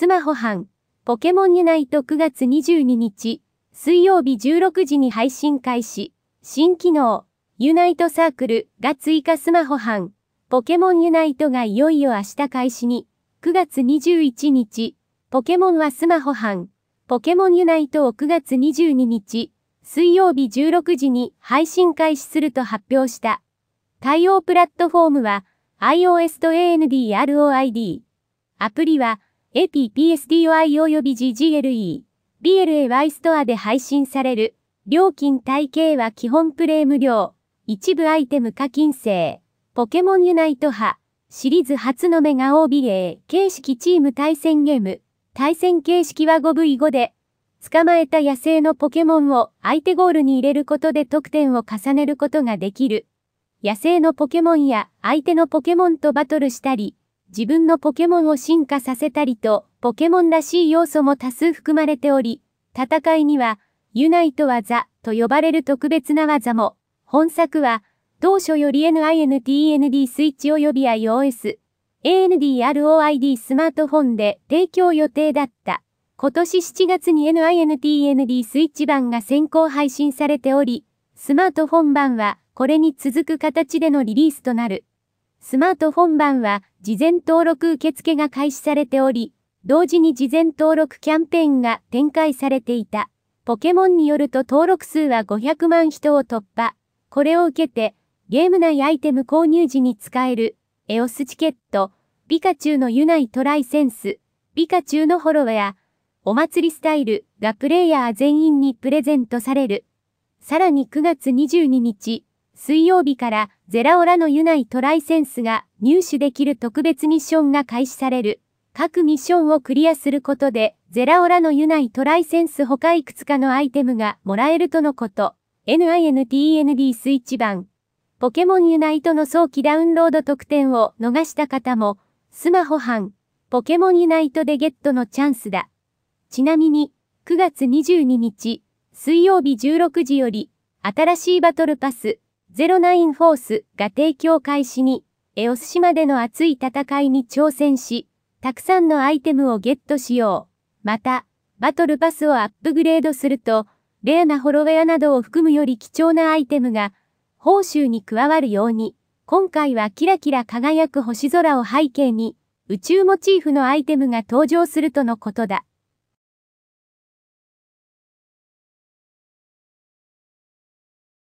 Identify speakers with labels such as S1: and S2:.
S1: スマホ版、ポケモンユナイト9月22日、水曜日16時に配信開始、新機能、ユナイトサークルが追加スマホ版、ポケモンユナイトがいよいよ明日開始に、9月21日、ポケモンはスマホ版、ポケモンユナイトを9月22日、水曜日16時に配信開始すると発表した。対応プラットフォームは iOS と AND ROID。アプリは APPSDOI 及び GGLE、BLAY ストアで配信される、料金体系は基本プレー無料、一部アイテム課金制、ポケモンユナイト派、シリーズ初のメガ OB ー形式チーム対戦ゲーム、対戦形式は 5V5 で、捕まえた野生のポケモンを相手ゴールに入れることで得点を重ねることができる。野生のポケモンや相手のポケモンとバトルしたり、自分のポケモンを進化させたりと、ポケモンらしい要素も多数含まれており、戦いには、ユナイト技と呼ばれる特別な技も、本作は、当初より NINTND スイッチ及び iOS、ANDROID スマートフォンで提供予定だった。今年7月に NINTND スイッチ版が先行配信されており、スマートフォン版はこれに続く形でのリリースとなる。スマートフォン版は事前登録受付が開始されており、同時に事前登録キャンペーンが展開されていた。ポケモンによると登録数は500万人を突破。これを受けて、ゲーム内アイテム購入時に使える、エオスチケット、ピカチュウのユナイトライセンス、ピカチュウのホロウェア、お祭りスタイルがプレイヤー全員にプレゼントされる。さらに9月22日、水曜日からゼラオラのユナイトライセンスが入手できる特別ミッションが開始される。各ミッションをクリアすることで、ゼラオラのユナイトライセンス他いくつかのアイテムがもらえるとのこと。n i n t n d スイッチ版。ポケモンユナイトの早期ダウンロード特典を逃した方も、スマホ版、ポケモンユナイトでゲットのチャンスだ。ちなみに、9月22日、水曜日16時より、新しいバトルパス、09フォースが提供開始に、エオス島での熱い戦いに挑戦し、たくさんのアイテムをゲットしよう。また、バトルパスをアップグレードすると、レアなホロウェアなどを含むより貴重なアイテムが、報酬に加わるように、今回はキラキラ輝く星空を背景に、宇宙モチーフのアイテムが登場するとのことだ。